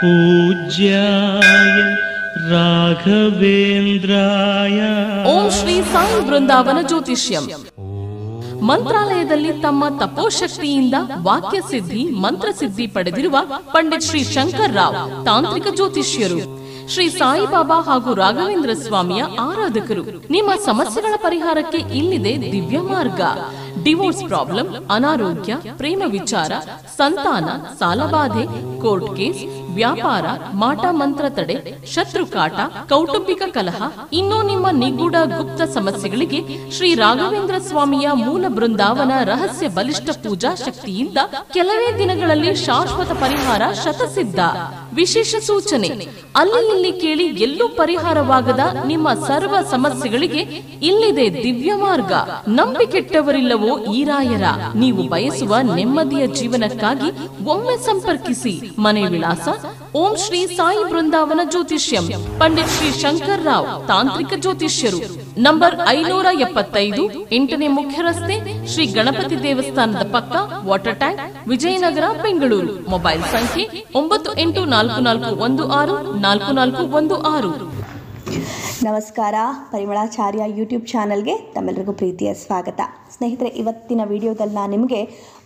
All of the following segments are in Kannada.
ಪೂಜ್ಯಾಯ ರಾಘವೇಂದ್ರಾಯ ಓಂ ಶ್ರೀ ಸಾಯಿ ಬೃಂದಾವನ ಜ್ಯೋತಿಷ್ಯಂ ಮಂತ್ರಾಲಯದಲ್ಲಿ ತಮ್ಮ ತಪೋಶಕ್ತಿಯಿಂದ ವಾಕ್ಯ ಸಿದ್ಧಿ ಸಿದ್ಧಿ ಪಡೆದಿರುವ ಪಂಡಿತ್ ಶ್ರೀ ಶಂಕರ್ ರಾವ್ ತಾಂತ್ರಿಕ ಜ್ಯೋತಿಷ್ಯರು ಶ್ರೀ ಸಾಯಿಬಾಬಾ ಹಾಗೂ ರಾಘವೇಂದ್ರ ಸ್ವಾಮಿಯ ಆರಾಧಕರು ನಿಮ್ಮ ಸಮಸ್ಯೆಗಳ ಪರಿಹಾರಕ್ಕೆ ಇಲ್ಲಿದೆ ದಿವ್ಯ ಮಾರ್ಗ ಡಿವೋರ್ಸ್ ಪ್ರಾಬ್ಲಮ್ ಅನಾರೋಗ್ಯ ಪ್ರೇಮ ವಿಚಾರ ಸಂತಾನ ಸಾಲಬಾಧೆ ಕೋರ್ಟ್ ಕೇಸ್ ವ್ಯಾಪಾರ ಮಾಟ ಮಂತ್ರ ತಡೆ ಶತ್ರು ಕಾಟ ಕೌಟುಂಬಿಕ ಕಲಹ ಇನ್ನೂ ನಿಮ್ಮ ನಿಗೂಢ ಗುಪ್ತ ಸಮಸ್ಯೆಗಳಿಗೆ ಶ್ರೀ ರಾಘವೇಂದ್ರ ಸ್ವಾಮಿಯ ಮೂಲ ಬೃಂದಾವನ ರಹಸ್ಯ ಬಲಿಷ್ಠ ಪೂಜಾ ಶಕ್ತಿಯಿಂದ ಕೆಲವೇ ದಿನಗಳಲ್ಲಿ ಶಾಶ್ವತ ಪರಿಹಾರ ಶತಸಿದ್ಧ ವಿಶೇಷ ಸೂಚನೆ ಅಲ್ಲಿ ಇಲ್ಲಿ ಕೇಳಿ ಎಲ್ಲೂ ಪರಿಹಾರವಾಗದ ನಿಮ್ಮ ಸರ್ವ ಸಮಸ್ಯೆಗಳಿಗೆ ಇಲ್ಲಿದೆ ದಿವ್ಯ ಮಾರ್ಗ ನಂಬಿಕೆಟ್ಟವರಿಲ್ಲವೋ ಈರಾಯರ ನೀವು ಬಯಸುವ ನೆಮ್ಮದಿಯ ಜೀವನಕ್ಕಾಗಿ ಒಮ್ಮೆ ಸಂಪರ್ಕಿಸಿ ಮನೆ ವಿಳಾಸ ಓಂ ಶ್ರೀ ಸಾಯಿ ಬೃಂದಾವನ ಜ್ಯೋತಿಷ್ಯಂ ಪಂಡಿತ್ ಶ್ರೀ ಶಂಕರ್ ರಾವ್ ತಾಂತ್ರಿಕ ಜ್ಯೋತಿಷ್ಯರು ನಂಬರ್ ಐನೂರ ಎಪ್ಪತ್ತೈದು ಎಂಟನೇ ಮುಖ್ಯ ರಸ್ತೆ ಶ್ರೀ ಗಣಪತಿ ದೇವಸ್ಥಾನದ ಪಕ್ಕ water tank Vijayanagara Bengaluru mobile ಸಂಖ್ಯೆ ಒಂಬತ್ತು ಎಂಟು ನಾಲ್ಕು ನಾಲ್ಕು ಒಂದು ಆರು ನಾಲ್ಕು ನಾಲ್ಕು ಒಂದು ಆರು ನಮಸ್ಕಾರ ಪರಿಮಳಾಚಾರ್ಯ ಯೂಟ್ಯೂಬ್ ಚಾನಲ್ಗೆ ತಮ್ಮೆಲ್ಲರಿಗೂ ಪ್ರೀತಿಯ ಸ್ವಾಗತ ಸ್ನೇಹಿತರೆ ಇವತ್ತಿನ ವಿಡಿಯೋದಲ್ಲಿ ನಾನು ನಿಮಗೆ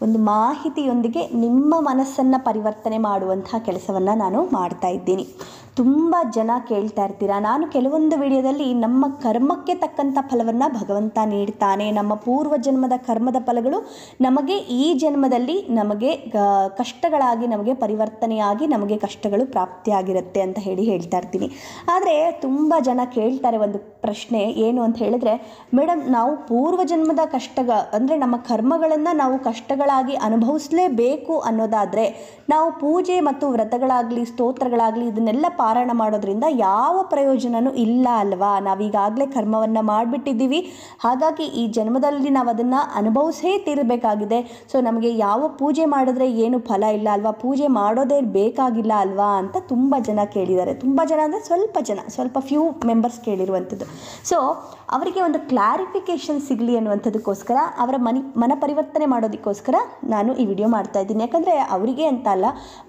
ಒಂದು ಮಾಹಿತಿಯೊಂದಿಗೆ ನಿಮ್ಮ ಮನಸ್ಸನ್ನು ಪರಿವರ್ತನೆ ಮಾಡುವಂತಹ ಕೆಲಸವನ್ನು ನಾನು ಮಾಡ್ತಾ ಇದ್ದೀನಿ ತುಂಬ ಜನ ಕೇಳ್ತಾ ಇರ್ತೀರ ನಾನು ಕೆಲವೊಂದು ವಿಡಿಯೋದಲ್ಲಿ ನಮ್ಮ ಕರ್ಮಕ್ಕೆ ತಕ್ಕಂಥ ಫಲವನ್ನು ಭಗವಂತ ನೀಡ್ತಾನೆ ನಮ್ಮ ಪೂರ್ವ ಜನ್ಮದ ಕರ್ಮದ ಫಲಗಳು ನಮಗೆ ಈ ಜನ್ಮದಲ್ಲಿ ನಮಗೆ ಕಷ್ಟಗಳಾಗಿ ನಮಗೆ ಪರಿವರ್ತನೆಯಾಗಿ ನಮಗೆ ಕಷ್ಟಗಳು ಪ್ರಾಪ್ತಿಯಾಗಿರುತ್ತೆ ಅಂತ ಹೇಳಿ ಹೇಳ್ತಾ ಇರ್ತೀನಿ ಆದರೆ ತುಂಬ ಜನ ಕೇಳ್ತಾರೆ ಒಂದು ಪ್ರಶ್ನೆ ಏನು ಅಂತ ಹೇಳಿದ್ರೆ ಮೇಡಮ್ ನಾವು ಪೂರ್ವ ಜನ್ಮದ ಕಷ್ಟಗ ಅಂದರೆ ನಮ್ಮ ಕರ್ಮಗಳನ್ನು ನಾವು ಕಷ್ಟಗಳಾಗಿ ಅನುಭವಿಸಲೇಬೇಕು ಅನ್ನೋದಾದರೆ ನಾವು ಪೂಜೆ ಮತ್ತು ವ್ರತಗಳಾಗಲಿ ಸ್ತೋತ್ರಗಳಾಗಲಿ ಇದನ್ನೆಲ್ಲ ಪಾರಾಯಣ ಮಾಡೋದ್ರಿಂದ ಯಾವ ಪ್ರಯೋಜನವೂ ಇಲ್ಲ ಅಲ್ವಾ ನಾವೀಗಾಗಲೇ ಕರ್ಮವನ್ನು ಮಾಡಿಬಿಟ್ಟಿದ್ದೀವಿ ಹಾಗಾಗಿ ಈ ಜನ್ಮದಲ್ಲಿ ನಾವು ಅದನ್ನು ಅನುಭವಿಸೇ ತೀರಬೇಕಾಗಿದೆ ಸೊ ನಮಗೆ ಯಾವ ಪೂಜೆ ಮಾಡಿದ್ರೆ ಏನು ಫಲ ಇಲ್ಲ ಅಲ್ವಾ ಪೂಜೆ ಮಾಡೋದೇ ಬೇಕಾಗಿಲ್ಲ ಅಲ್ವಾ ಅಂತ ತುಂಬ ಜನ ಕೇಳಿದ್ದಾರೆ ತುಂಬ ಜನ ಅಂದರೆ ಸ್ವಲ್ಪ ಜನ ಸ್ವಲ್ಪ ಫ್ಯೂ ಮೆಂಬರ್ಸ್ ಕೇಳಿರುವಂಥದ್ದು ಸೊ ಅವರಿಗೆ ಒಂದು ಕ್ಲಾರಿಫಿಕೇಶನ್ ಸಿಗಲಿ ಅನ್ನುವಂಥದ್ದಕ್ಕೋಸ್ಕರ ಅವರ ಮನಿ ಮನ ಪರಿವರ್ತನೆ ಮಾಡೋದಕ್ಕೋಸ್ಕರ ನಾನು ಈ ವಿಡಿಯೋ ಮಾಡ್ತಾ ಇದ್ದೀನಿ ಯಾಕಂದರೆ ಅವರಿಗೆ ಅಂತ ಅಲ್ಲ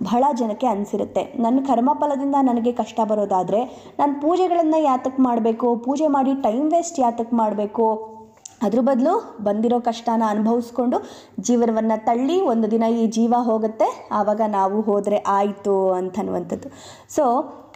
ಬಹಳ ಜನಕ್ಕೆ ಅನಿಸಿರುತ್ತೆ ನನ್ನ ಕರ್ಮಫಲದಿಂದ ನನಗೆ ನನಗೆ ಕಷ್ಟ ಬರೋದಾದರೆ ನಾನು ಪೂಜೆಗಳನ್ನು ಯಾತಕ್ಕೆ ಮಾಡಬೇಕು ಪೂಜೆ ಮಾಡಿ ಟೈಮ್ ವೇಸ್ಟ್ ಯಾತಕ್ಕೆ ಮಾಡಬೇಕು ಅದ್ರ ಬದಲು ಬಂದಿರೋ ಕಷ್ಟನ ಅನುಭವಿಸ್ಕೊಂಡು ಜೀವನವನ್ನು ತಳ್ಳಿ ಒಂದು ದಿನ ಈ ಜೀವ ಹೋಗುತ್ತೆ ಆವಾಗ ನಾವು ಹೋದರೆ ಆಯಿತು ಅಂತನ್ನುವಂಥದ್ದು ಸೊ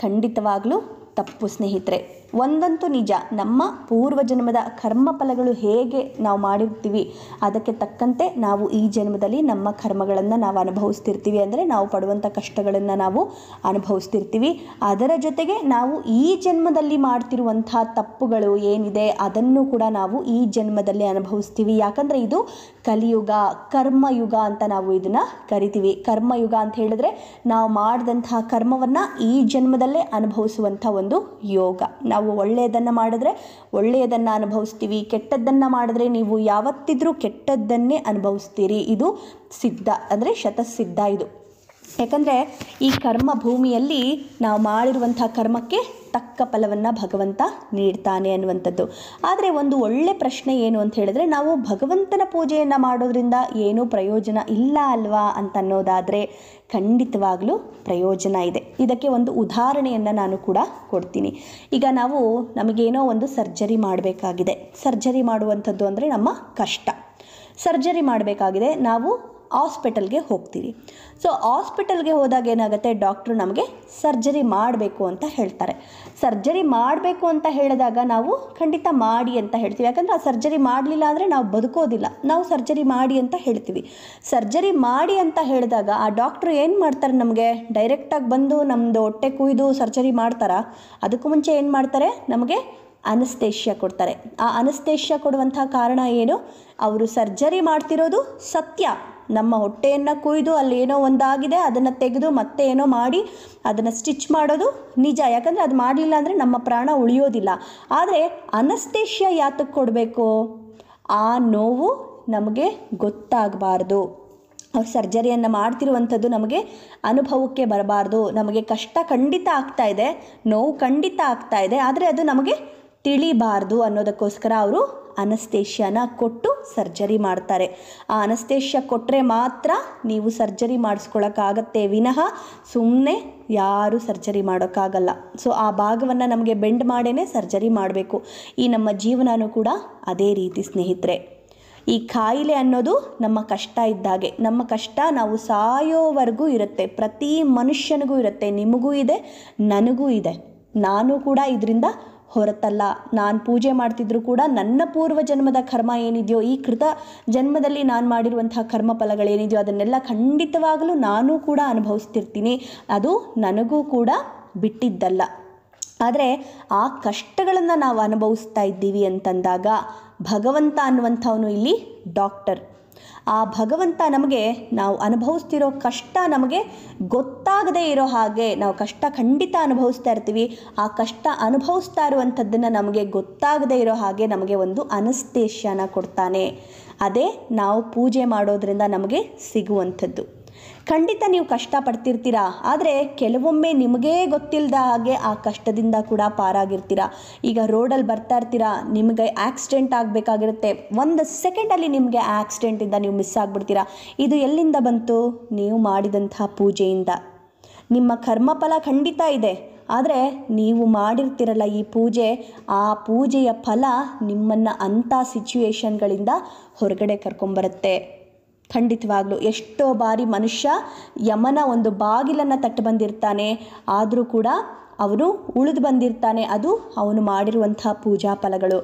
ಖಂಡಿತವಾಗಲೂ ತಪ್ಪು ಸ್ನೇಹಿತರೆ ಒಂದಂತೂ ನಿಜ ನಮ್ಮ ಪೂರ್ವ ಜನ್ಮದ ಕರ್ಮ ಫಲಗಳು ಹೇಗೆ ನಾವು ಮಾಡಿರ್ತೀವಿ ಅದಕ್ಕೆ ತಕ್ಕಂತೆ ನಾವು ಈ ಜನ್ಮದಲ್ಲಿ ನಮ್ಮ ಕರ್ಮಗಳನ್ನು ನಾವು ಅನುಭವಿಸ್ತಿರ್ತೀವಿ ಅಂದರೆ ನಾವು ಪಡುವಂಥ ಕಷ್ಟಗಳನ್ನು ನಾವು ಅನುಭವಿಸ್ತಿರ್ತೀವಿ ಅದರ ಜೊತೆಗೆ ನಾವು ಈ ಜನ್ಮದಲ್ಲಿ ಮಾಡ್ತಿರುವಂಥ ತಪ್ಪುಗಳು ಏನಿದೆ ಅದನ್ನು ಕೂಡ ನಾವು ಈ ಜನ್ಮದಲ್ಲಿ ಅನುಭವಿಸ್ತೀವಿ ಯಾಕಂದರೆ ಇದು ಕಲಿಯುಗ ಕರ್ಮಯುಗ ಅಂತ ನಾವು ಇದನ್ನು ಕರಿತೀವಿ ಕರ್ಮಯುಗ ಅಂತ ಹೇಳಿದ್ರೆ ನಾವು ಮಾಡಿದಂತಹ ಕರ್ಮವನ್ನು ಈ ಜನ್ಮದಲ್ಲೇ ಅನುಭವಿಸುವಂಥ ಒಂದು ಯೋಗ ನಾವು ಒಳ್ಳೆಯದನ್ನು ಮಾಡಿದ್ರೆ ಒಳ್ಳೆಯದನ್ನು ಅನುಭವಿಸ್ತೀವಿ ಕೆಟ್ಟದ್ದನ್ನು ಮಾಡಿದ್ರೆ ನೀವು ಯಾವತ್ತಿದ್ರೂ ಕೆಟ್ಟದ್ದನ್ನೇ ಅನುಭವಿಸ್ತೀರಿ ಇದು ಸಿದ್ಧ ಅಂದರೆ ಶತಸಿದ್ಧ ಇದು ಯಾಕಂದರೆ ಈ ಕರ್ಮ ಭೂಮಿಯಲ್ಲಿ ನಾವು ಮಾಡಿರುವಂಥ ಕರ್ಮಕ್ಕೆ ತಕ್ಕ ಫಲವನ್ನು ಭಗವಂತ ನೀಡ್ತಾನೆ ಅನ್ನುವಂಥದ್ದು ಆದರೆ ಒಂದು ಒಳ್ಳೆ ಪ್ರಶ್ನೆ ಏನು ಅಂತ ಹೇಳಿದ್ರೆ ನಾವು ಭಗವಂತನ ಪೂಜೆಯನ್ನು ಮಾಡೋದ್ರಿಂದ ಏನೂ ಪ್ರಯೋಜನ ಇಲ್ಲ ಅಲ್ವಾ ಅಂತನ್ನೋದಾದರೆ ಖಂಡಿತವಾಗಲೂ ಪ್ರಯೋಜನ ಇದೆ ಇದಕ್ಕೆ ಒಂದು ಉದಾಹರಣೆಯನ್ನು ನಾನು ಕೂಡ ಕೊಡ್ತೀನಿ ಈಗ ನಾವು ನಮಗೇನೋ ಒಂದು ಸರ್ಜರಿ ಮಾಡಬೇಕಾಗಿದೆ ಸರ್ಜರಿ ಮಾಡುವಂಥದ್ದು ಅಂದರೆ ನಮ್ಮ ಕಷ್ಟ ಸರ್ಜರಿ ಮಾಡಬೇಕಾಗಿದೆ ನಾವು ಆಸ್ಪಿಟಲ್ಗೆ ಹೋಗ್ತೀವಿ ಸೊ ಆಸ್ಪಿಟಲ್ಗೆ ಹೋದಾಗ ಏನಾಗುತ್ತೆ ಡಾಕ್ಟ್ರು ನಮಗೆ ಸರ್ಜರಿ ಮಾಡಬೇಕು ಅಂತ ಹೇಳ್ತಾರೆ ಸರ್ಜರಿ ಮಾಡಬೇಕು ಅಂತ ಹೇಳಿದಾಗ ನಾವು ಖಂಡಿತ ಮಾಡಿ ಅಂತ ಹೇಳ್ತೀವಿ ಯಾಕಂದರೆ ಆ ಸರ್ಜರಿ ಮಾಡಲಿಲ್ಲ ಅಂದರೆ ನಾವು ಬದುಕೋದಿಲ್ಲ ನಾವು ಸರ್ಜರಿ ಮಾಡಿ ಅಂತ ಹೇಳ್ತೀವಿ ಸರ್ಜರಿ ಮಾಡಿ ಅಂತ ಹೇಳಿದಾಗ ಆ ಡಾಕ್ಟ್ರು ಏನು ಮಾಡ್ತಾರೆ ನಮಗೆ ಡೈರೆಕ್ಟಾಗಿ ಬಂದು ನಮ್ಮದು ಹೊಟ್ಟೆ ಕುಯ್ದು ಸರ್ಜರಿ ಮಾಡ್ತಾರಾ ಅದಕ್ಕೂ ಮುಂಚೆ ಏನು ಮಾಡ್ತಾರೆ ನಮಗೆ ಅನಸ್ತೇಷ್ಯ ಕೊಡ್ತಾರೆ ಆ ಅನಸ್ತೇಷ್ಯ ಕೊಡುವಂಥ ಕಾರಣ ಏನು ಅವರು ಸರ್ಜರಿ ಮಾಡ್ತಿರೋದು ಸತ್ಯ ನಮ್ಮ ಹೊಟ್ಟೆಯನ್ನು ಕೊಯ್ದು ಅಲ್ಲಿ ಏನೋ ಒಂದಾಗಿದೆ ಅದನ್ನು ತೆಗೆದು ಮತ್ತೆ ಏನೋ ಮಾಡಿ ಅದನ್ನು ಸ್ಟಿಚ್ ಮಾಡೋದು ನಿಜ ಯಾಕಂದರೆ ಅದು ಮಾಡಲಿಲ್ಲ ಅಂದರೆ ನಮ್ಮ ಪ್ರಾಣ ಉಳಿಯೋದಿಲ್ಲ ಆದರೆ ಅನಸ್ತೇಷ್ಯ ಯಾತಕ್ಕೆ ಕೊಡಬೇಕು ಆ ನೋವು ನಮಗೆ ಗೊತ್ತಾಗಬಾರ್ದು ಅವ್ರು ಸರ್ಜರಿಯನ್ನು ಮಾಡ್ತಿರುವಂಥದ್ದು ನಮಗೆ ಅನುಭವಕ್ಕೆ ಬರಬಾರ್ದು ನಮಗೆ ಕಷ್ಟ ಖಂಡಿತ ಆಗ್ತಾ ಇದೆ ನೋವು ಖಂಡಿತ ಆಗ್ತಾ ಇದೆ ಆದರೆ ಅದು ನಮಗೆ ತಿಳಿಬಾರ್ದು ಅನ್ನೋದಕ್ಕೋಸ್ಕರ ಅವರು ಅನಸ್ತೇಷ್ಯಾನ ಕೊಟ್ಟು ಸರ್ಜರಿ ಮಾಡ್ತಾರೆ ಆ ಅನಸ್ತೇಷ್ಯ ಕೊಟ್ಟರೆ ಮಾತ್ರ ನೀವು ಸರ್ಜರಿ ಮಾಡಿಸ್ಕೊಳಕ್ಕಾಗತ್ತೆ ವಿನಃ ಸುಮ್ಮನೆ ಯಾರೂ ಸರ್ಜರಿ ಮಾಡೋಕ್ಕಾಗಲ್ಲ ಸೊ ಆ ಭಾಗವನ್ನು ನಮಗೆ ಬೆಂಡ್ ಮಾಡೇ ಸರ್ಜರಿ ಮಾಡಬೇಕು ಈ ನಮ್ಮ ಜೀವನನೂ ಕೂಡ ಅದೇ ರೀತಿ ಸ್ನೇಹಿತರೆ ಈ ಕಾಯಿಲೆ ಅನ್ನೋದು ನಮ್ಮ ಕಷ್ಟ ಇದ್ದಾಗೆ ನಮ್ಮ ಕಷ್ಟ ನಾವು ಸಾಯೋವರೆಗೂ ಇರುತ್ತೆ ಪ್ರತಿ ಮನುಷ್ಯನಿಗೂ ಇರುತ್ತೆ ನಿಮಗೂ ಇದೆ ನನಗೂ ಇದೆ ನಾನು ಕೂಡ ಇದರಿಂದ ಹೊರತಲ್ಲ ನಾನು ಪೂಜೆ ಮಾಡ್ತಿದ್ರು ಕೂಡ ನನ್ನ ಪೂರ್ವ ಜನ್ಮದ ಕರ್ಮ ಏನಿದೆಯೋ ಈ ಕೃತ ಜನ್ಮದಲ್ಲಿ ನಾನು ಮಾಡಿರುವಂತಹ ಕರ್ಮ ಫಲಗಳೇನಿದೆಯೋ ಅದನ್ನೆಲ್ಲ ಖಂಡಿತವಾಗಲೂ ನಾನು ಕೂಡ ಅನುಭವಿಸ್ತಿರ್ತೀನಿ ಅದು ನನಗೂ ಕೂಡ ಬಿಟ್ಟಿದ್ದಲ್ಲ ಆದರೆ ಆ ಕಷ್ಟಗಳನ್ನು ನಾವು ಅನುಭವಿಸ್ತಾ ಇದ್ದೀವಿ ಅಂತಂದಾಗ ಭಗವಂತ ಅನ್ನುವಂಥವನು ಇಲ್ಲಿ ಡಾಕ್ಟರ್ ಆ ಭಗವಂತ ನಮಗೆ ನಾವು ಅನುಭವಿಸ್ತಿರೋ ಕಷ್ಟ ನಮಗೆ ಗೊತ್ತಾಗದೇ ಇರೋ ಹಾಗೆ ನಾವು ಕಷ್ಟ ಖಂಡಿತ ಅನುಭವಿಸ್ತಾ ಇರ್ತೀವಿ ಆ ಕಷ್ಟ ಅನುಭವಿಸ್ತಾ ಇರುವಂಥದ್ದನ್ನು ನಮಗೆ ಗೊತ್ತಾಗದೇ ಇರೋ ಹಾಗೆ ನಮಗೆ ಒಂದು ಅನಸ್ತೇಷ್ಯನ ಕೊಡ್ತಾನೆ ಅದೇ ನಾವು ಪೂಜೆ ಮಾಡೋದರಿಂದ ನಮಗೆ ಸಿಗುವಂಥದ್ದು ಖಂಡಿತ ನೀವು ಕಷ್ಟ ಪಡ್ತಿರ್ತೀರಾ ಆದರೆ ಕೆಲವೊಮ್ಮೆ ನಿಮಗೇ ಗೊತ್ತಿಲ್ಲದ ಹಾಗೆ ಆ ಕಷ್ಟದಿಂದ ಕೂಡ ಪಾರಾಗಿರ್ತೀರ ಈಗ ರೋಡಲ್ಲಿ ಬರ್ತಾ ಇರ್ತೀರಾ ನಿಮಗೆ ಆಕ್ಸಿಡೆಂಟ್ ಆಗಬೇಕಾಗಿರುತ್ತೆ ಒಂದು ಸೆಕೆಂಡಲ್ಲಿ ನಿಮಗೆ ಆಕ್ಸಿಡೆಂಟಿಂದ ನೀವು ಮಿಸ್ ಆಗಿಬಿಡ್ತೀರಾ ಇದು ಎಲ್ಲಿಂದ ಬಂತು ನೀವು ಮಾಡಿದಂತಹ ಪೂಜೆಯಿಂದ ನಿಮ್ಮ ಕರ್ಮಫಲ ಖಂಡಿತ ಇದೆ ಆದರೆ ನೀವು ಮಾಡಿರ್ತಿರಲ್ಲ ಈ ಪೂಜೆ ಆ ಪೂಜೆಯ ಫಲ ನಿಮ್ಮನ್ನು ಅಂಥ ಸಿಚ್ಯುವೇಷನ್ಗಳಿಂದ ಹೊರಗಡೆ ಕರ್ಕೊಂಬರುತ್ತೆ ಖಂಡಿತವಾಗ್ಲೂ ಎಷ್ಟೋ ಬಾರಿ ಮನುಷ್ಯ ಯಮನ ಒಂದು ಬಾಗಿಲನ್ನು ತಟ್ಟು ಬಂದಿರ್ತಾನೆ ಆದರೂ ಕೂಡ ಅವನು ಉಳಿದು ಬಂದಿರ್ತಾನೆ ಅದು ಅವನು ಮಾಡಿರುವಂಥ ಪೂಜಾ ಫಲಗಳು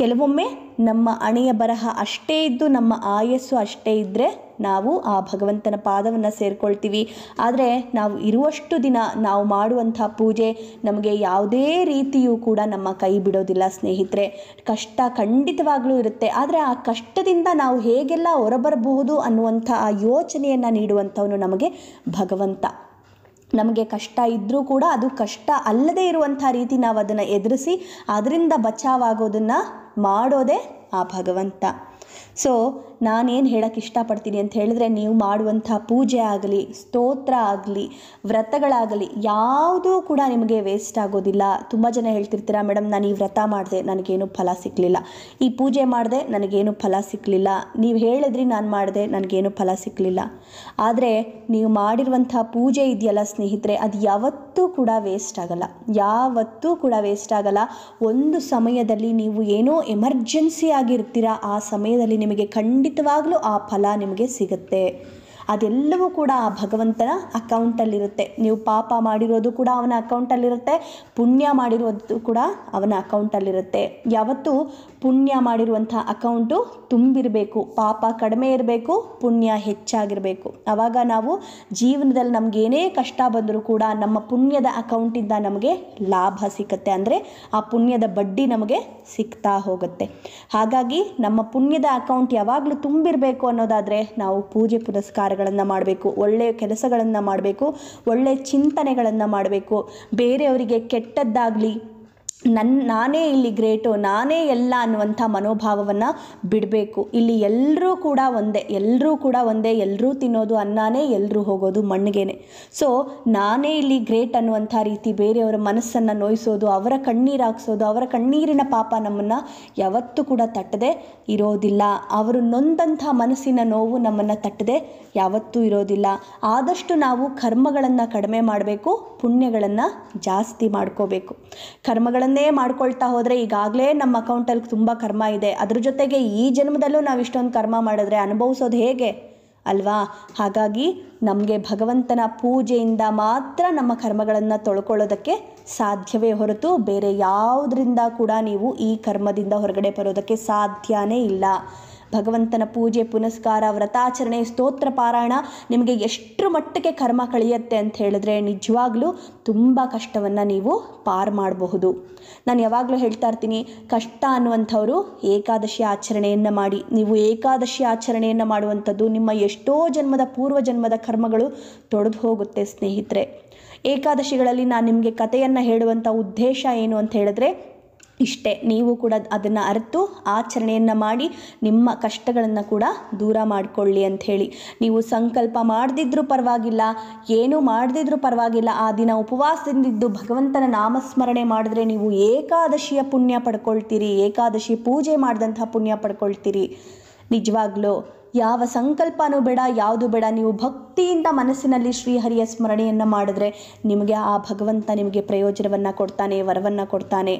ಕೆಲವೊಮ್ಮೆ ನಮ್ಮ ಅಣೆಯ ಬರಹ ಅಷ್ಟೇ ಇದ್ದು ನಮ್ಮ ಆಯಸ್ಸು ಅಷ್ಟೇ ಇದ್ದರೆ ನಾವು ಆ ಭಗವಂತನ ಪಾದವನ್ನು ಸೇರಿಕೊಳ್ತೀವಿ ಆದರೆ ನಾವು ಇರುವಷ್ಟು ದಿನ ನಾವು ಮಾಡುವಂಥ ಪೂಜೆ ನಮಗೆ ಯಾವುದೇ ರೀತಿಯೂ ಕೂಡ ನಮ್ಮ ಕೈ ಬಿಡೋದಿಲ್ಲ ಸ್ನೇಹಿತರೆ ಕಷ್ಟ ಖಂಡಿತವಾಗಲೂ ಇರುತ್ತೆ ಆದರೆ ಆ ಕಷ್ಟದಿಂದ ನಾವು ಹೇಗೆಲ್ಲ ಹೊರಬರಬಹುದು ಅನ್ನುವಂಥ ಆ ಯೋಚನೆಯನ್ನು ನೀಡುವಂಥವನು ನಮಗೆ ಭಗವಂತ ನಮಗೆ ಕಷ್ಟ ಇದ್ದರೂ ಕೂಡ ಅದು ಕಷ್ಟ ಅಲ್ಲದೇ ಇರುವಂಥ ರೀತಿ ನಾವು ಅದನ್ನು ಎದುರಿಸಿ ಅದರಿಂದ ಬಚಾವಾಗೋದನ್ನು ಮಾಡೋದೇ ಆ ಭಗವಂತ ಸೊ ನಾನೇನು ಹೇಳೋಕ್ಕೆ ಇಷ್ಟಪಡ್ತೀನಿ ಅಂತ ಹೇಳಿದ್ರೆ ನೀವು ಮಾಡುವಂಥ ಪೂಜೆ ಆಗಲಿ ಸ್ತೋತ್ರ ಆಗಲಿ ವ್ರತಗಳಾಗಲಿ ಯಾವುದೂ ಕೂಡ ನಿಮಗೆ ವೇಸ್ಟ್ ಆಗೋದಿಲ್ಲ ತುಂಬ ಜನ ಹೇಳ್ತಿರ್ತೀರಾ ಮೇಡಮ್ ನಾನು ಈ ವ್ರತ ಮಾಡಿದೆ ನನಗೇನು ಫಲ ಸಿಕ್ಕಲಿಲ್ಲ ಈ ಪೂಜೆ ಮಾಡಿದೆ ನನಗೇನು ಫಲ ಸಿಕ್ಕಲಿಲ್ಲ ನೀವು ಹೇಳಿದ್ರಿ ನಾನು ಮಾಡಿದೆ ನನಗೇನು ಫಲ ಸಿಕ್ಕಲಿಲ್ಲ ಆದರೆ ನೀವು ಮಾಡಿರುವಂಥ ಪೂಜೆ ಇದೆಯಲ್ಲ ಸ್ನೇಹಿತರೆ ಅದು ಯಾವತ್ತೂ ಕೂಡ ವೇಸ್ಟ್ ಆಗಲ್ಲ ಯಾವತ್ತೂ ಕೂಡ ವೇಸ್ಟ್ ಆಗಲ್ಲ ಒಂದು ಸಮಯದಲ್ಲಿ ನೀವು ಏನೋ ಎಮರ್ಜೆನ್ಸಿ ಆಗಿರ್ತೀರ ಆ ಸಮಯದಲ್ಲಿ ನಿಮಗೆ ಖಂಡಿತ ಖಂಡಿತವಾಗಲೂ ಆ ಫಲ ನಿಮಗೆ ಸಿಗುತ್ತೆ ಅದೆಲ್ಲವೂ ಕೂಡ ಆ ಭಗವಂತನ ಅಕೌಂಟಲ್ಲಿರುತ್ತೆ ನೀವು ಪಾಪ ಮಾಡಿರೋದು ಕೂಡ ಅವನ ಅಕೌಂಟಲ್ಲಿರುತ್ತೆ ಪುಣ್ಯ ಮಾಡಿರೋದು ಕೂಡ ಅವನ ಅಕೌಂಟಲ್ಲಿರುತ್ತೆ ಯಾವತ್ತೂ ಪುಣ್ಯ ಮಾಡಿರುವಂಥ ಅಕೌಂಟು ತುಂಬಿರಬೇಕು ಪಾಪ ಕಡಿಮೆ ಇರಬೇಕು ಪುಣ್ಯ ಹೆಚ್ಚಾಗಿರಬೇಕು ಆವಾಗ ನಾವು ಜೀವನದಲ್ಲಿ ನಮಗೇನೇ ಕಷ್ಟ ಬಂದರೂ ಕೂಡ ನಮ್ಮ ಪುಣ್ಯದ ಅಕೌಂಟಿಂದ ನಮಗೆ ಲಾಭ ಸಿಕ್ಕತ್ತೆ ಅಂದರೆ ಆ ಪುಣ್ಯದ ಬಡ್ಡಿ ನಮಗೆ ಸಿಗ್ತಾ ಹೋಗುತ್ತೆ ಹಾಗಾಗಿ ನಮ್ಮ ಪುಣ್ಯದ ಅಕೌಂಟ್ ಯಾವಾಗಲೂ ತುಂಬಿರಬೇಕು ಅನ್ನೋದಾದರೆ ನಾವು ಪೂಜೆ ಪುರಸ್ಕಾರಗಳನ್ನು ಮಾಡಬೇಕು ಒಳ್ಳೆಯ ಕೆಲಸಗಳನ್ನು ಮಾಡಬೇಕು ಒಳ್ಳೆಯ ಚಿಂತನೆಗಳನ್ನು ಮಾಡಬೇಕು ಬೇರೆಯವರಿಗೆ ಕೆಟ್ಟದ್ದಾಗಲಿ ನನ್ನ ನಾನೇ ಇಲ್ಲಿ ಗ್ರೇಟು ನಾನೇ ಎಲ್ಲ ಅನ್ನುವಂಥ ಮನೋಭಾವವನ್ನು ಬಿಡಬೇಕು ಇಲ್ಲಿ ಎಲ್ಲರೂ ಕೂಡ ಒಂದೇ ಎಲ್ಲರೂ ಕೂಡ ಒಂದೇ ಎಲ್ಲರೂ ತಿನ್ನೋದು ಅನ್ನಾನೇ ಎಲ್ಲರೂ ಹೋಗೋದು ಮಣ್ಣಿಗೆ ಸೊ ನಾನೇ ಇಲ್ಲಿ ಗ್ರೇಟ್ ಅನ್ನುವಂಥ ರೀತಿ ಬೇರೆಯವರ ಮನಸ್ಸನ್ನು ನೋಯಿಸೋದು ಅವರ ಕಣ್ಣೀರು ಹಾಕ್ಸೋದು ಅವರ ಕಣ್ಣೀರಿನ ಪಾಪ ನಮ್ಮನ್ನು ಯಾವತ್ತೂ ಕೂಡ ತಟ್ಟದೆ ಇರೋದಿಲ್ಲ ಅವರು ನೊಂದಂಥ ಮನಸ್ಸಿನ ನೋವು ನಮ್ಮನ್ನು ತಟ್ಟದೆ ಯಾವತ್ತೂ ಇರೋದಿಲ್ಲ ಆದಷ್ಟು ನಾವು ಕರ್ಮಗಳನ್ನು ಕಡಿಮೆ ಮಾಡಬೇಕು ಪುಣ್ಯಗಳನ್ನು ಜಾಸ್ತಿ ಮಾಡ್ಕೋಬೇಕು ಕರ್ಮಗಳ ಕರ್ಮಗಳನ್ನೇ ಮಾಡ್ಕೊಳ್ತಾ ಹೋದರೆ ಈಗಾಗಲೇ ನಮ್ಮ ಅಕೌಂಟಲ್ಲಿ ತುಂಬ ಕರ್ಮ ಇದೆ ಅದ್ರ ಜೊತೆಗೆ ಈ ಜನ್ಮದಲ್ಲೂ ನಾವು ಇಷ್ಟೊಂದು ಕರ್ಮ ಮಾಡಿದ್ರೆ ಅನುಭವಿಸೋದು ಹೇಗೆ ಅಲ್ವಾ ಹಾಗಾಗಿ ನಮಗೆ ಭಗವಂತನ ಪೂಜೆಯಿಂದ ಮಾತ್ರ ನಮ್ಮ ಕರ್ಮಗಳನ್ನು ತೊಳ್ಕೊಳ್ಳೋದಕ್ಕೆ ಸಾಧ್ಯವೇ ಹೊರತು ಬೇರೆ ಯಾವುದರಿಂದ ಕೂಡ ನೀವು ಈ ಕರ್ಮದಿಂದ ಹೊರಗಡೆ ಬರೋದಕ್ಕೆ ಸಾಧ್ಯವೇ ಇಲ್ಲ ಭಗವಂತನ ಪೂಜೆ ಪುನಸ್ಕಾರ ವ್ರತಾಚರಣೆ ಸ್ತೋತ್ರ ಪಾರಾಯಣ ನಿಮಗೆ ಎಷ್ಟರ ಮಟ್ಟಕ್ಕೆ ಕರ್ಮ ಕಳೆಯುತ್ತೆ ಅಂತ ಹೇಳಿದ್ರೆ ನಿಜವಾಗ್ಲೂ ತುಂಬ ಕಷ್ಟವನ್ನು ನೀವು ಪಾರು ಮಾಡಬಹುದು ನಾನು ಯಾವಾಗಲೂ ಹೇಳ್ತಾ ಇರ್ತೀನಿ ಕಷ್ಟ ಅನ್ನುವಂಥವರು ಏಕಾದಶಿ ಆಚರಣೆಯನ್ನು ಮಾಡಿ ನೀವು ಏಕಾದಶಿ ಆಚರಣೆಯನ್ನು ಮಾಡುವಂಥದ್ದು ನಿಮ್ಮ ಎಷ್ಟೋ ಜನ್ಮದ ಪೂರ್ವ ಜನ್ಮದ ಕರ್ಮಗಳು ತೊಡೆದು ಹೋಗುತ್ತೆ ಸ್ನೇಹಿತರೆ ಏಕಾದಶಿಗಳಲ್ಲಿ ನಾನು ನಿಮಗೆ ಕಥೆಯನ್ನು ಹೇಳುವಂಥ ಉದ್ದೇಶ ಏನು ಅಂತ ಹೇಳಿದ್ರೆ ಇಷ್ಟೇ ನೀವು ಕೂಡ ಅದನ್ನು ಅರಿತು ಆಚರಣೆಯನ್ನು ಮಾಡಿ ನಿಮ್ಮ ಕಷ್ಟಗಳನ್ನು ಕೂಡ ದೂರ ಮಾಡಿಕೊಳ್ಳಿ ಅಂಥೇಳಿ ನೀವು ಸಂಕಲ್ಪ ಮಾಡದಿದ್ರೂ ಪರವಾಗಿಲ್ಲ ಏನು ಮಾಡದಿದ್ರೂ ಪರವಾಗಿಲ್ಲ ಆ ದಿನ ಉಪವಾಸದಿಂದಿದ್ದು ಭಗವಂತನ ನಾಮಸ್ಮರಣೆ ಮಾಡಿದ್ರೆ ನೀವು ಏಕಾದಶಿಯ ಪುಣ್ಯ ಪಡ್ಕೊಳ್ತೀರಿ ಏಕಾದಶಿ ಪೂಜೆ ಮಾಡಿದಂಥ ಪುಣ್ಯ ಪಡ್ಕೊಳ್ತೀರಿ ನಿಜವಾಗ್ಲೂ ಯಾವ ಸಂಕಲ್ಪನೂ ಬೇಡ ಯಾವುದು ಬೇಡ ನೀವು ಭಕ್ತಿಯಿಂದ ಮನಸ್ಸಿನಲ್ಲಿ ಶ್ರೀಹರಿಯ ಸ್ಮರಣೆಯನ್ನು ಮಾಡಿದ್ರೆ ನಿಮಗೆ ಆ ಭಗವಂತ ನಿಮಗೆ ಪ್ರಯೋಜನವನ್ನು ಕೊಡ್ತಾನೆ ವರವನ್ನು ಕೊಡ್ತಾನೆ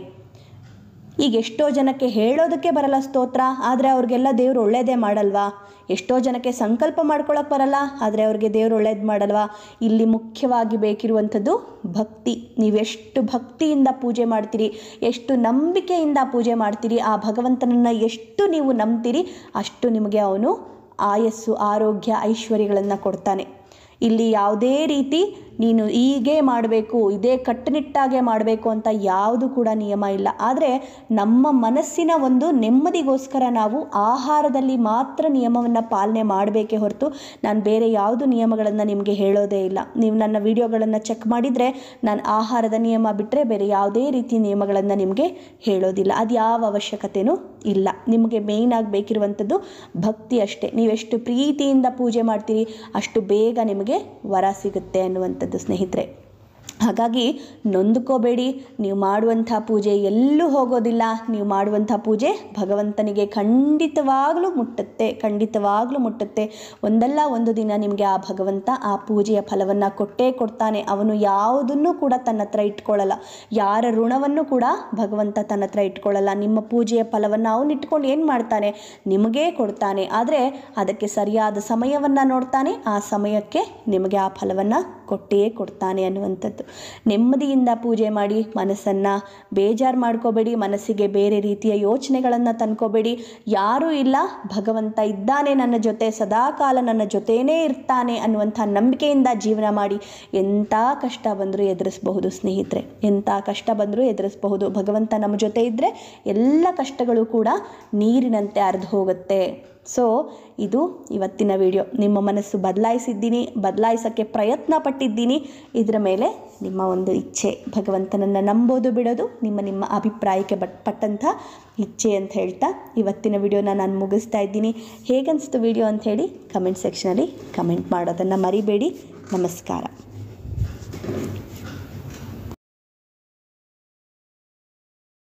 ಈಗ ಎಷ್ಟೋ ಜನಕ್ಕೆ ಹೇಳೋದಕ್ಕೆ ಬರಲ್ಲ ಸ್ತೋತ್ರ ಆದರೆ ಅವ್ರಿಗೆಲ್ಲ ದೇವ್ರು ಒಳ್ಳೇದೇ ಮಾಡಲ್ವಾ ಎಷ್ಟೋ ಜನಕ್ಕೆ ಸಂಕಲ್ಪ ಮಾಡ್ಕೊಳಕ್ಕೆ ಬರಲ್ಲ ಆದರೆ ಅವ್ರಿಗೆ ದೇವ್ರು ಒಳ್ಳೇದು ಮಾಡಲ್ವಾ ಇಲ್ಲಿ ಮುಖ್ಯವಾಗಿ ಬೇಕಿರುವಂಥದ್ದು ಭಕ್ತಿ ನೀವೆಷ್ಟು ಭಕ್ತಿಯಿಂದ ಪೂಜೆ ಮಾಡ್ತೀರಿ ಎಷ್ಟು ನಂಬಿಕೆಯಿಂದ ಪೂಜೆ ಮಾಡ್ತೀರಿ ಆ ಭಗವಂತನನ್ನು ಎಷ್ಟು ನೀವು ನಂಬ್ತೀರಿ ಅಷ್ಟು ನಿಮಗೆ ಅವನು ಆಯಸ್ಸು ಆರೋಗ್ಯ ಐಶ್ವರ್ಯಗಳನ್ನು ಕೊಡ್ತಾನೆ ಇಲ್ಲಿ ಯಾವುದೇ ರೀತಿ ನೀನು ಹೀಗೆ ಮಾಡಬೇಕು ಇದೇ ಕಟ್ಟುನಿಟ್ಟಾಗೆ ಮಾಡಬೇಕು ಅಂತ ಯಾವುದು ಕೂಡ ನಿಯಮ ಇಲ್ಲ ಆದರೆ ನಮ್ಮ ಮನಸ್ಸಿನ ಒಂದು ನೆಮ್ಮದಿಗೋಸ್ಕರ ನಾವು ಆಹಾರದಲ್ಲಿ ಮಾತ್ರ ನಿಯಮವನ್ನು ಪಾಲನೆ ಮಾಡಬೇಕೇ ಹೊರತು ನಾನು ಬೇರೆ ಯಾವುದು ನಿಯಮಗಳನ್ನು ನಿಮಗೆ ಹೇಳೋದೇ ಇಲ್ಲ ನೀವು ನನ್ನ ವಿಡಿಯೋಗಳನ್ನು ಚೆಕ್ ಮಾಡಿದರೆ ನಾನು ಆಹಾರದ ನಿಯಮ ಬಿಟ್ಟರೆ ಬೇರೆ ಯಾವುದೇ ರೀತಿ ನಿಯಮಗಳನ್ನು ನಿಮಗೆ ಹೇಳೋದಿಲ್ಲ ಅದು ಯಾವ ಅವಶ್ಯಕತೆಯೂ ಇಲ್ಲ ನಿಮಗೆ ಮೇಯ್ನ್ ಬೇಕಿರುವಂಥದ್ದು ಭಕ್ತಿ ಅಷ್ಟೇ ನೀವೆಷ್ಟು ಪ್ರೀತಿಯಿಂದ ಪೂಜೆ ಮಾಡ್ತೀರಿ ಅಷ್ಟು ಬೇಗ ನಿಮಗೆ ವರ ಸಿಗುತ್ತೆ ಅನ್ನುವಂಥದ್ದು ಮಾಡುವಂಥದ್ದು ಸ್ನೇಹಿತರೆ ಹಾಗಾಗಿ ನೊಂದ್ಕೋಬೇಡಿ ನೀವು ಮಾಡುವಂಥ ಪೂಜೆ ಎಲ್ಲೂ ಹೋಗೋದಿಲ್ಲ ನೀವು ಮಾಡುವಂಥ ಪೂಜೆ ಭಗವಂತನಿಗೆ ಖಂಡಿತವಾಗಲೂ ಮುಟ್ಟುತ್ತೆ ಖಂಡಿತವಾಗಲೂ ಮುಟ್ಟುತ್ತೆ ಒಂದಲ್ಲ ಒಂದು ದಿನ ನಿಮಗೆ ಆ ಭಗವಂತ ಆ ಪೂಜೆಯ ಫಲವನ್ನು ಕೊಟ್ಟೇ ಕೊಡ್ತಾನೆ ಅವನು ಯಾವುದನ್ನು ಕೂಡ ತನ್ನ ಹತ್ರ ಇಟ್ಕೊಳ್ಳಲ್ಲ ಯಾರ ಋಣವನ್ನು ಕೂಡ ಭಗವಂತ ತನ್ನ ಹತ್ರ ಇಟ್ಕೊಳ್ಳಲ್ಲ ನಿಮ್ಮ ಪೂಜೆಯ ಫಲವನ್ನು ಅವನು ಇಟ್ಕೊಂಡು ಏನು ಮಾಡ್ತಾನೆ ನಿಮಗೇ ಕೊಡ್ತಾನೆ ಆದರೆ ಅದಕ್ಕೆ ಸರಿಯಾದ ಸಮಯವನ್ನು ನೋಡ್ತಾನೆ ಆ ಸಮಯಕ್ಕೆ ನಿಮಗೆ ಆ ಫಲವನ್ನು ಕೊಟ್ಟೇ ಕೊಡ್ತಾನೆ ಅನ್ನುವಂಥದ್ದು ನೆಮ್ಮದಿಯಿಂದ ಪೂಜೆ ಮಾಡಿ ಮನಸ್ಸನ್ನು ಬೇಜಾರು ಮಾಡ್ಕೋಬೇಡಿ ಮನಸ್ಸಿಗೆ ಬೇರೆ ರೀತಿಯ ಯೋಚನೆಗಳನ್ನು ತಂದ್ಕೋಬೇಡಿ ಯಾರೂ ಇಲ್ಲ ಭಗವಂತ ಇದ್ದಾನೆ ನನ್ನ ಜೊತೆ ಸದಾಕಾಲ ನನ್ನ ಜೊತೆಯೇ ಇರ್ತಾನೆ ಅನ್ನುವಂಥ ನಂಬಿಕೆಯಿಂದ ಜೀವನ ಮಾಡಿ ಎಂಥ ಕಷ್ಟ ಬಂದರೂ ಎದುರಿಸಬಹುದು ಸ್ನೇಹಿತರೆ ಎಂಥ ಕಷ್ಟ ಬಂದರೂ ಎದುರಿಸಬಹುದು ಭಗವಂತ ನಮ್ಮ ಜೊತೆ ಇದ್ದರೆ ಎಲ್ಲ ಕಷ್ಟಗಳು ಕೂಡ ನೀರಿನಂತೆ ಅರ್ಧ ಹೋಗುತ್ತೆ ಸೊ ಇದು ಇವತ್ತಿನ ವಿಡಿಯೋ ನಿಮ್ಮ ಮನಸ್ಸು ಬದಲಾಯಿಸಿದ್ದೀನಿ ಬದಲಾಯಿಸೋಕ್ಕೆ ಪ್ರಯತ್ನ ಪಟ್ಟಿದ್ದೀನಿ ಇದರ ಮೇಲೆ ನಿಮ್ಮ ಒಂದು ಇಚ್ಛೆ ಭಗವಂತನನ್ನು ನಂಬೋದು ಬಿಡೋದು ನಿಮ್ಮ ನಿಮ್ಮ ಅಭಿಪ್ರಾಯಕ್ಕೆ ಬಟ್ ಪಟ್ಟಂಥ ಇಚ್ಛೆ ಅಂತ ಹೇಳ್ತಾ ಇವತ್ತಿನ ವಿಡಿಯೋನ ನಾನು ಮುಗಿಸ್ತಾ ಇದ್ದೀನಿ ಹೇಗನ್ನಿಸ್ತು ವಿಡಿಯೋ ಅಂಥೇಳಿ ಕಮೆಂಟ್ ಸೆಕ್ಷನಲ್ಲಿ ಕಮೆಂಟ್ ಮಾಡೋದನ್ನು ಮರಿಬೇಡಿ ನಮಸ್ಕಾರ